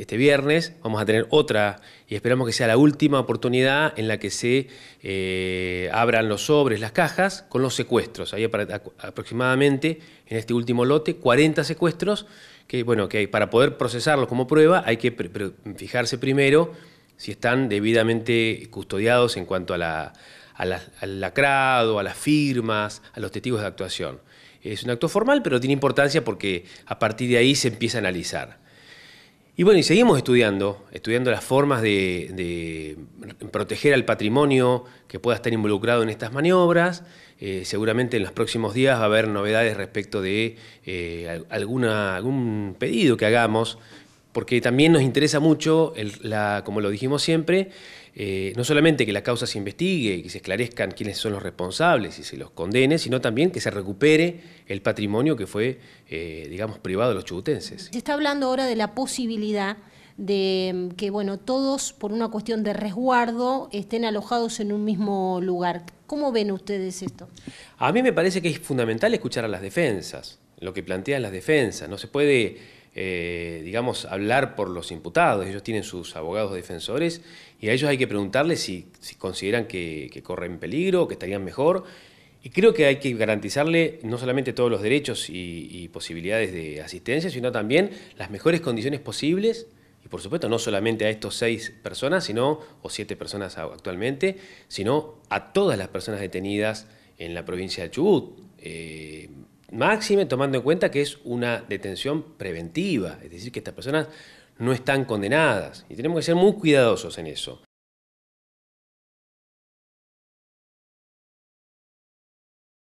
este viernes vamos a tener otra y esperamos que sea la última oportunidad en la que se eh, abran los sobres, las cajas, con los secuestros. Hay aproximadamente en este último lote 40 secuestros que, bueno, que para poder procesarlos como prueba hay que fijarse primero si están debidamente custodiados en cuanto a la, al lacrado, a las firmas, a los testigos de actuación. Es un acto formal, pero tiene importancia porque a partir de ahí se empieza a analizar. Y bueno, seguimos estudiando, estudiando las formas de, proteger al patrimonio que pueda estar involucrado en estas maniobras. Eh, seguramente en los próximos días va a haber novedades respecto de eh, algún pedido que hagamos porque también nos interesa mucho, como lo dijimos siempre, eh, no solamente que la causa se investigue y que se esclarezcan quiénes son los responsables y se los condene, sino también que se recupere el patrimonio que fue, eh, digamos, privado de los chubutenses. Se está hablando ahora de la posibilidad de mm, que, bueno, todos por una cuestión de resguardo estén alojados en un mismo lugar. ¿Cómo ven ustedes esto? A mí me parece que es fundamental escuchar a las defensas, lo que plantean las defensas. No se puede eh, digamos, hablar por los imputados. Ellos tienen sus abogados defensores y a ellos hay que preguntarles si, consideran que, corren peligro, que estarían mejor. Y creo que hay que garantizarle no solamente todos los derechos y, posibilidades de asistencia, sino también las mejores condiciones posibles. Y por supuesto, no solamente a estos seis personas, sino, o siete personas actualmente, sino a todas las personas detenidas en la provincia de Chubut. Eh, Máxime tomando en cuenta que es una detención preventiva, es decir, que estas personas no están condenadas. Y tenemos que ser muy cuidadosos en eso.